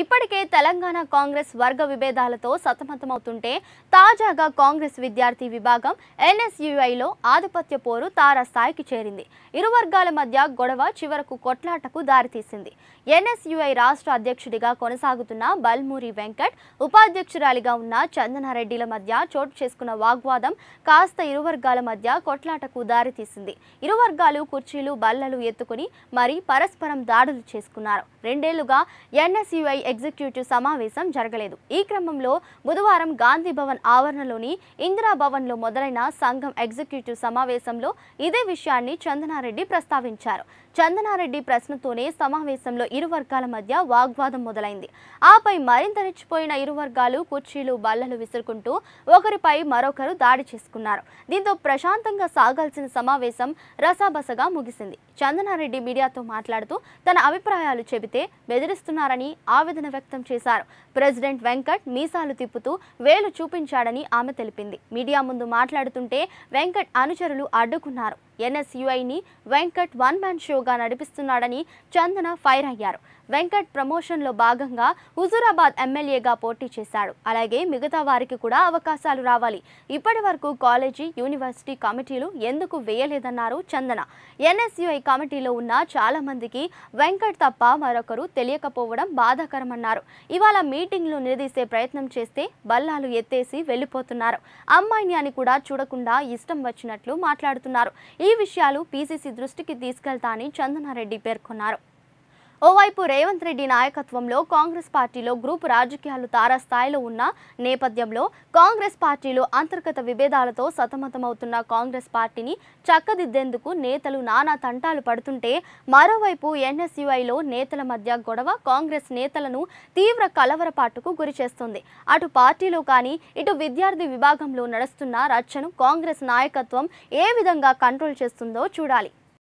ఇప్పటికే తెలంగాణ కాంగ్రెస్ వర్గ విభేదాలతో సతమతమవుతుంటే తాజాగా కాంగ్రెస్ విద్యార్థి విభాగం ఎన్ఎస్యుఐలో ఆధిపత్య పోరు తారాస్థాయికి చేరింది ఇరు వర్గాల మధ్య గొడవ చివరకు కొట్లాటకు దారితీసింది ఎన్ఎస్యుఐ రాష్ట్ర అధ్యక్షుడిగా కొనసాగుతున్న బల్మూరి వెంకట్ ఉపాధ్యక్షురాలిగా ఉన్న చందనారెడ్డిల మధ్య చోటు చేసుకున్న వాగ్వాదం కాస్త ఇరు వర్గాల మధ్య కొట్లాటకు దారితీసింది ఇరు వర్గాలు కుర్చీలు బల్లలు ఎత్తుకుని మరి పరస్పరం దాడులు చేసుకున్నారు రెండేళ్లుగా ఎన్ఎస్యుఐ ఎగ్జిక్యూటివ్ సమావేశం జరగలేదు ఈ క్రమంలో బుధవారం గాంధీ భవన్ ఆవరణలోని ఇందిరా భవన్లో మొదలైన సంఘం ఎగ్జిక్యూటివ్ సమావేశంలో ఇదే విషయాన్ని చందనారెడ్డి ప్రస్తావించారు చందనారెడ్డి ప్రశ్నతోనే సమావేశంలో ఇరు వర్గాల మధ్య వాగ్వాదం మొదలైంది ఆపై మరింత రెచ్చిపోయిన ఇరు వర్గాలు కుర్చీలు బల్లలు విసురుకుంటూ ఒకరిపై మరొకరు దాడి చేసుకున్నారు దీంతో ప్రశాంతంగా సాగాల్సిన సమావేశం రసాబసగా ముగిసింది చందనారెడ్డి మీడియాతో మాట్లాడుతూ తన అభిప్రాయాలు చెబితే బెదిరిస్తున్నారని ఆ ఆవేదన వ్యక్తం చేశారు ప్రెసిడెంట్ వెంకట్ మీసాలు తిప్పుతూ వేలు చూపించాడని ఆమె తెలిపింది మీడియా ముందు మాట్లాడుతుంటే వెంకట్ అనుచరులు అడ్డుకున్నారు ఎన్ఎస్యుఐని వెంకట్ వన్ మ్యాన్ షోగా నడిపిస్తున్నాడని చందన ఫైర్ అయ్యారు వెంకట్ ప్రమోషన్లో భాగంగా హుజూరాబాద్ ఎమ్మెల్యేగా పోటీ చేశాడు అలాగే మిగతా వారికి కూడా అవకాశాలు రావాలి ఇప్పటి వరకు కాలేజీ యూనివర్సిటీ కమిటీలు ఎందుకు వేయలేదన్నారు చందన ఎన్ఎస్యుఐ కమిటీలో ఉన్న చాలా మందికి వెంకట్ తప్ప మరొకరు తెలియకపోవడం బాధాకరమన్నారు ఇవాళ మీటింగ్లు నిలదీసే ప్రయత్నం చేస్తే బల్లాలు ఎత్తేసి వెళ్ళిపోతున్నారు అమ్మాయిని అని కూడా చూడకుండా ఇష్టం వచ్చినట్లు మాట్లాడుతున్నారు ఈ విషయాలు పీసీసీ దృష్టికి తీసుకెళ్తా అని చందనారెడ్డి పేర్కొన్నారు ఓవైపు రేవంత్ రెడ్డి నాయకత్వంలో కాంగ్రెస్ పార్టీలో గ్రూపు రాజకీయాలు తారాస్థాయిలో ఉన్న నేపథ్యంలో కాంగ్రెస్ పార్టీలో అంతర్గత విభేదాలతో సతమతమవుతున్న కాంగ్రెస్ పార్టీని చక్కదిద్దేందుకు నేతలు నానా తంటాలు పడుతుంటే మరోవైపు ఎన్ఎస్యుఐలో నేతల మధ్య గొడవ కాంగ్రెస్ నేతలను తీవ్ర కలవరపాటుకు గురిచేస్తుంది అటు పార్టీలో కానీ ఇటు విద్యార్థి విభాగంలో నడుస్తున్న రచ్చను కాంగ్రెస్ నాయకత్వం ఏ విధంగా కంట్రోల్ చేస్తుందో చూడాలి